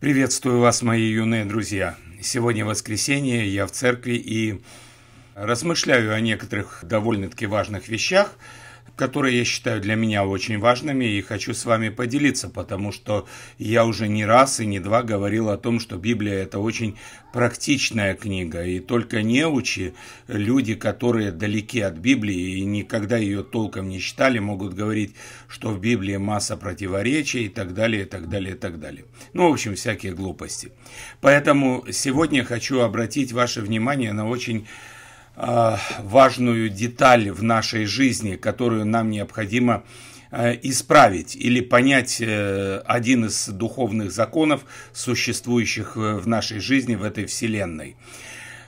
Приветствую вас, мои юные друзья. Сегодня воскресенье, я в церкви и размышляю о некоторых довольно-таки важных вещах – которые я считаю для меня очень важными и хочу с вами поделиться, потому что я уже не раз и не два говорил о том, что Библия это очень практичная книга, и только неучи, люди, которые далеки от Библии и никогда ее толком не читали, могут говорить, что в Библии масса противоречий и так далее, и так далее, и так далее. Ну, в общем, всякие глупости. Поэтому сегодня хочу обратить ваше внимание на очень Э, важную деталь в нашей жизни, которую нам необходимо э, исправить или понять э, один из духовных законов, существующих в нашей жизни, в этой вселенной.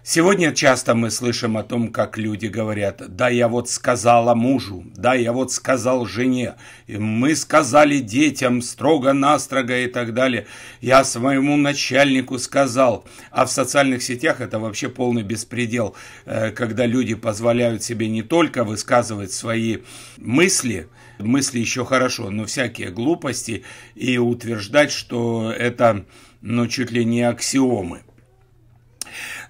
Сегодня часто мы слышим о том, как люди говорят, да я вот сказала мужу, да я вот сказал жене, мы сказали детям строго-настрого и так далее, я своему начальнику сказал. А в социальных сетях это вообще полный беспредел, э, когда люди позволяют себе не только высказывать свои мысли, мысли еще хорошо, но всякие глупости и утверждать, что это ну, чуть ли не аксиомы.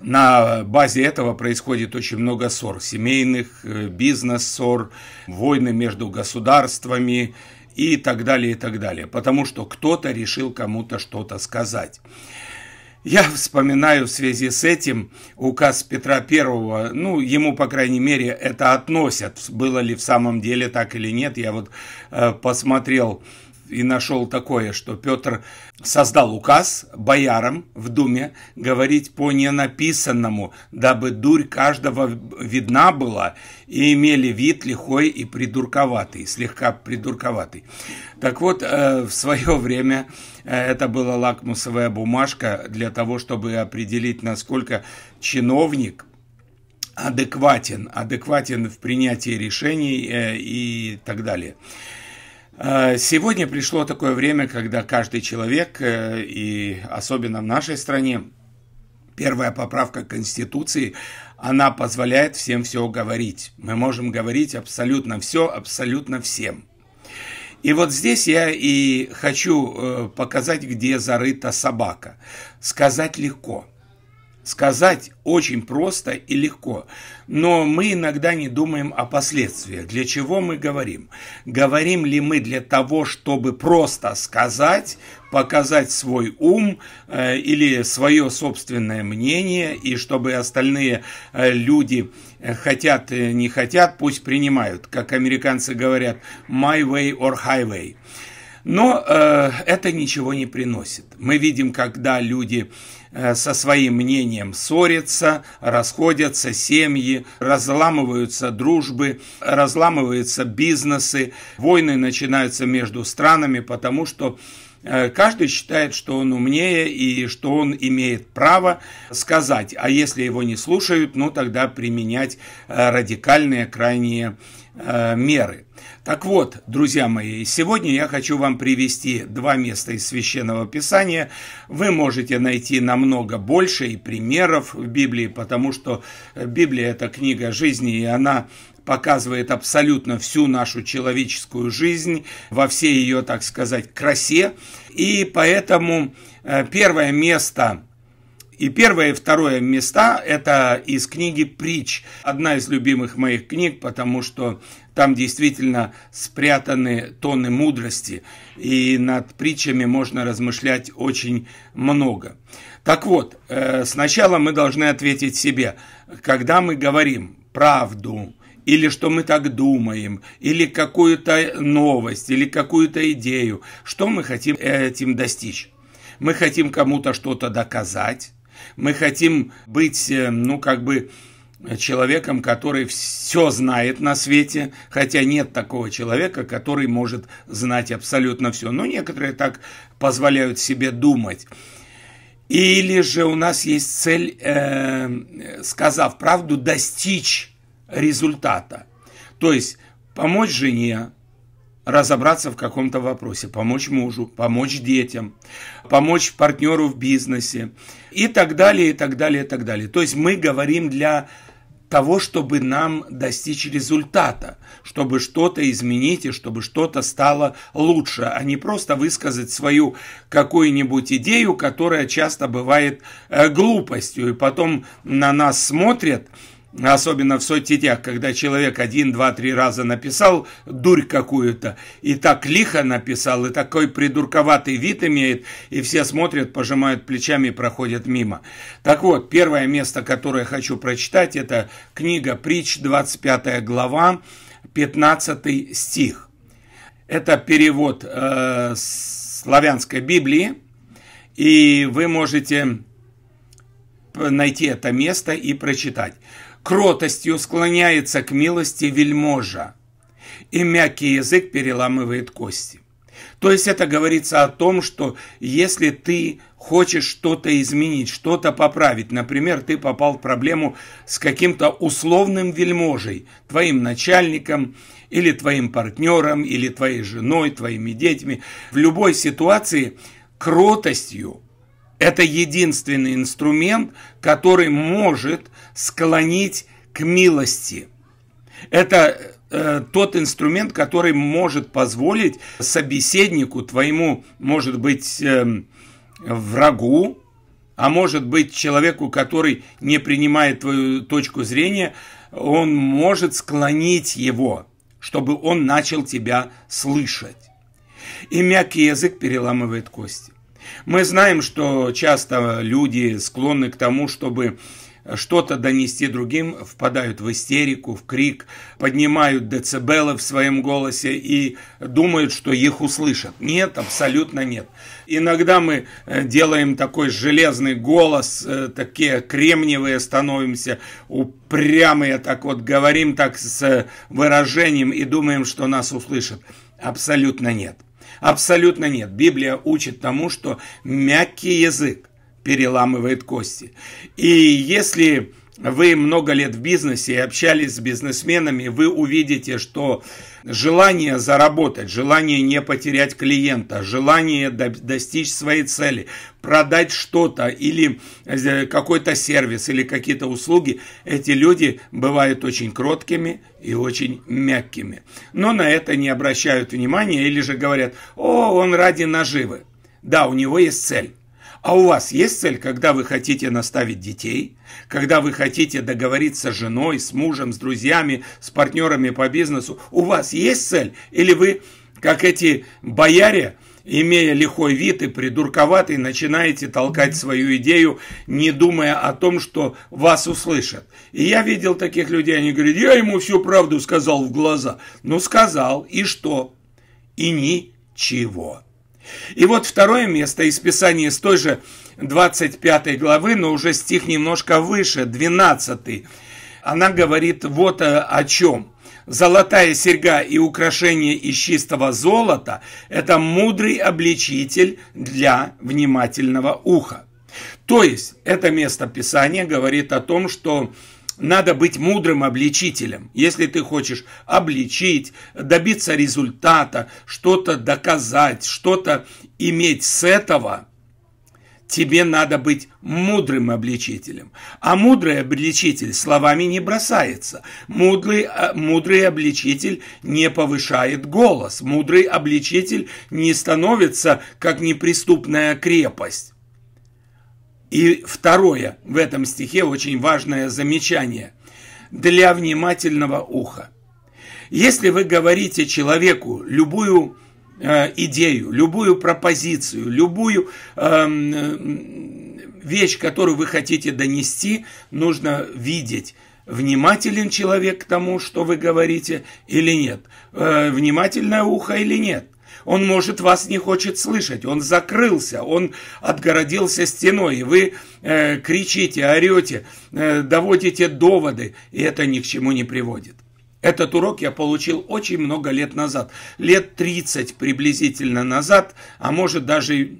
На базе этого происходит очень много ссор, семейных, э, бизнес-ссор, войны между государствами и так далее, и так далее. Потому что кто-то решил кому-то что-то сказать. Я вспоминаю в связи с этим указ Петра Первого, ну, ему, по крайней мере, это относят, было ли в самом деле так или нет, я вот э, посмотрел и нашел такое, что Петр создал указ боярам в Думе говорить по ненаписанному, дабы дурь каждого видна была и имели вид лихой и придурковатый, слегка придурковатый. Так вот, э, в свое время э, это была лакмусовая бумажка для того, чтобы определить, насколько чиновник адекватен, адекватен в принятии решений э, и так далее. Э, сегодня пришло такое время, когда каждый человек, э, и особенно в нашей стране, первая поправка Конституции, она позволяет всем все говорить. Мы можем говорить абсолютно все, абсолютно всем. И вот здесь я и хочу э, показать, где зарыта собака. Сказать легко – Сказать очень просто и легко, но мы иногда не думаем о последствиях. Для чего мы говорим? Говорим ли мы для того, чтобы просто сказать, показать свой ум э, или свое собственное мнение, и чтобы остальные э, люди э, хотят, э, не хотят, пусть принимают. Как американцы говорят, my way or highway. Но э, это ничего не приносит. Мы видим, когда люди э, со своим мнением ссорятся, расходятся семьи, разламываются дружбы, разламываются бизнесы, войны начинаются между странами, потому что Э, каждый считает, что он умнее и что он имеет право сказать. А если его не слушают, ну тогда применять э, радикальные крайние э, меры. Так вот, друзья мои, сегодня я хочу вам привести два места из Священного Писания. Вы можете найти намного больше и примеров в Библии, потому что Библия – это книга жизни, и она показывает абсолютно всю нашу человеческую жизнь во всей ее, так сказать, красе. И поэтому э, первое место и первое и второе места – это из книги «Притч». Одна из любимых моих книг, потому что там действительно спрятаны тонны мудрости, и над притчами можно размышлять очень много. Так вот, э, сначала мы должны ответить себе, когда мы говорим правду, или что мы так думаем, или какую-то новость, или какую-то идею. Что мы хотим этим достичь? Мы хотим кому-то что-то доказать, мы хотим быть, э, ну, как бы человеком, который все знает на свете, хотя нет такого человека, который может знать абсолютно все. Но некоторые так позволяют себе думать. Или же у нас есть цель, э, сказав правду, достичь результата. То есть помочь жене, разобраться в каком-то вопросе, помочь мужу, помочь детям, помочь партнеру в бизнесе и так далее, и так далее, и так далее. То есть мы говорим для того, чтобы нам достичь результата, чтобы что-то изменить и чтобы что-то стало лучше, а не просто высказать свою какую-нибудь идею, которая часто бывает э, глупостью, и потом на нас смотрят особенно в соцсетях, когда человек один, два, три раза написал дурь какую-то, и так лихо написал, и такой придурковатый вид имеет, и все смотрят, пожимают плечами и проходят мимо. Так вот, первое место, которое хочу прочитать, это книга «Притч», 25 глава, 15 стих. Это перевод э, славянской Библии, и вы можете найти это место и прочитать кротостью склоняется к милости вельможа, и мягкий язык переламывает кости. То есть это говорится о том, что если ты хочешь что-то изменить, что-то поправить, например, ты попал в проблему с каким-то условным вельможей, твоим начальником или твоим партнером, или твоей женой, твоими детьми, в любой ситуации кротостью это единственный инструмент, который может склонить к милости. Это э, тот инструмент, который может позволить собеседнику, твоему, может быть, э, врагу, а может быть, человеку, который не принимает твою точку зрения, он может склонить его, чтобы он начал тебя слышать. И мягкий язык переламывает кости. Мы знаем, что часто люди склонны к тому, чтобы что-то донести другим, впадают в истерику, в крик, поднимают децибелы в своем голосе и думают, что их услышат. Нет, абсолютно нет. Иногда мы э, делаем такой железный голос, э, такие кремниевые становимся, упрямые, так вот говорим так с э, выражением и думаем, что нас услышат. Абсолютно нет. Абсолютно нет. Библия учит тому, что мягкий язык переламывает кости. И если вы много лет в бизнесе и общались с бизнесменами, вы увидите, что желание заработать, желание не потерять клиента, желание достичь своей цели, продать что-то или э, какой-то сервис или какие-то услуги, эти люди бывают очень кроткими и очень мягкими. Но на это не обращают внимания или же говорят, о, он ради наживы. Да, у него есть цель. А у вас есть цель, когда вы хотите наставить детей, когда вы хотите договориться с женой, с мужем, с друзьями, с партнерами по бизнесу? У вас есть цель? Или вы, как эти бояре, имея лихой вид и придурковатый, начинаете толкать свою идею, не думая о том, что вас услышат. И я видел таких людей, они говорят, я ему всю правду сказал в глаза. Ну, сказал, и что? И ничего. И вот второе место из Писания, из той же 25 главы, но уже стих немножко выше, 12. Она говорит вот э, о чем. Золотая серьга и украшение из чистого золота – это мудрый обличитель для внимательного уха. То есть, это место Писания говорит о том, что надо быть мудрым обличителем. Если ты хочешь обличить, добиться результата, что-то доказать, что-то иметь с этого, тебе надо быть мудрым обличителем. А мудрый обличитель словами не бросается. Мудрый, э, мудрый обличитель не повышает голос. Мудрый обличитель не становится как неприступная крепость. И второе в этом стихе очень важное замечание для внимательного уха. Если вы говорите человеку любую э, идею, любую пропозицию, любую э, вещь, которую вы хотите донести, нужно видеть, внимателен человек к тому, что вы говорите или нет, э, внимательное ухо или нет – он, может, вас не хочет слышать. Он закрылся, он отгородился стеной. И вы э, кричите, орете, э, доводите доводы, и это ни к чему не приводит. Этот урок я получил очень много лет назад. Лет 30 приблизительно назад, а может даже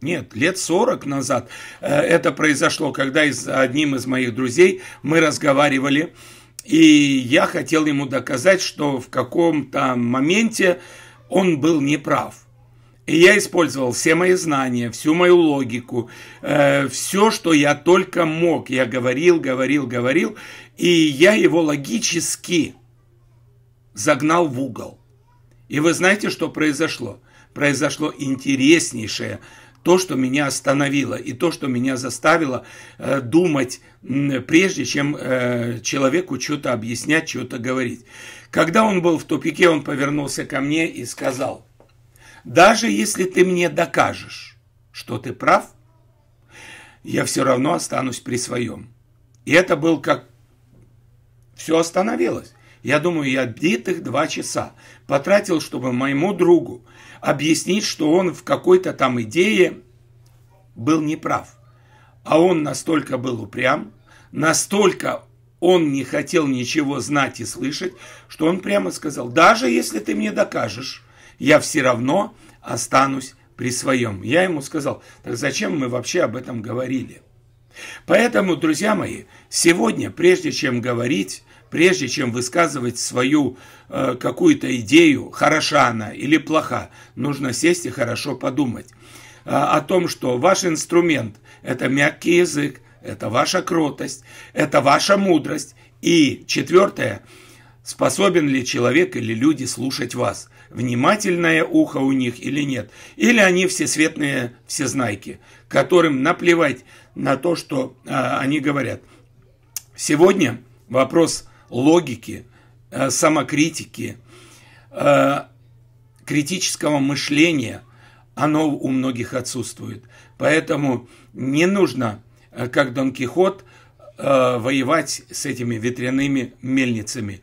нет, лет 40 назад э, это произошло, когда с одним из моих друзей мы разговаривали, и я хотел ему доказать, что в каком-то моменте он был неправ. И я использовал все мои знания, всю мою логику, э, все, что я только мог. Я говорил, говорил, говорил, и я его логически загнал в угол. И вы знаете, что произошло? Произошло интереснейшее то, что меня остановило и то, что меня заставило э, думать, прежде чем э, человеку что-то объяснять, что-то говорить. Когда он был в тупике, он повернулся ко мне и сказал, даже если ты мне докажешь, что ты прав, я все равно останусь при своем. И это был как... Все остановилось. Я думаю, я битых два часа потратил, чтобы моему другу объяснить, что он в какой-то там идее был неправ. А он настолько был упрям, настолько он не хотел ничего знать и слышать, что он прямо сказал, даже если ты мне докажешь, я все равно останусь при своем. Я ему сказал, так зачем мы вообще об этом говорили? Поэтому, друзья мои, сегодня, прежде чем говорить прежде чем высказывать свою э, какую-то идею, хороша она или плоха, нужно сесть и хорошо подумать э, о том, что ваш инструмент – это мягкий язык, это ваша кротость, это ваша мудрость. И четвертое – способен ли человек или люди слушать вас, внимательное ухо у них или нет, или они всесветные всезнайки, которым наплевать на то, что э, они говорят. Сегодня вопрос – логики, э, самокритики, э, критического мышления, оно у многих отсутствует. Поэтому не нужно, э, как Дон Кихот, воевать с этими ветряными мельницами.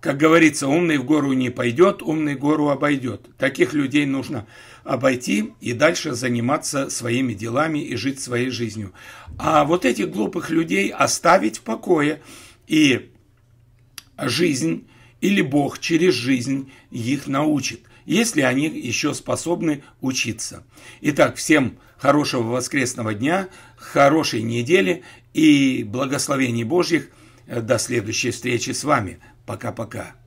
Как говорится, умный в гору не пойдет, умный гору обойдет. Таких людей нужно обойти и дальше заниматься своими делами и жить своей жизнью. А вот этих глупых людей оставить в покое и жизнь или Бог через жизнь их научит, если они еще способны учиться. Итак, всем хорошего воскресного дня, хорошей недели и благословений Божьих. До следующей встречи с вами. Пока-пока.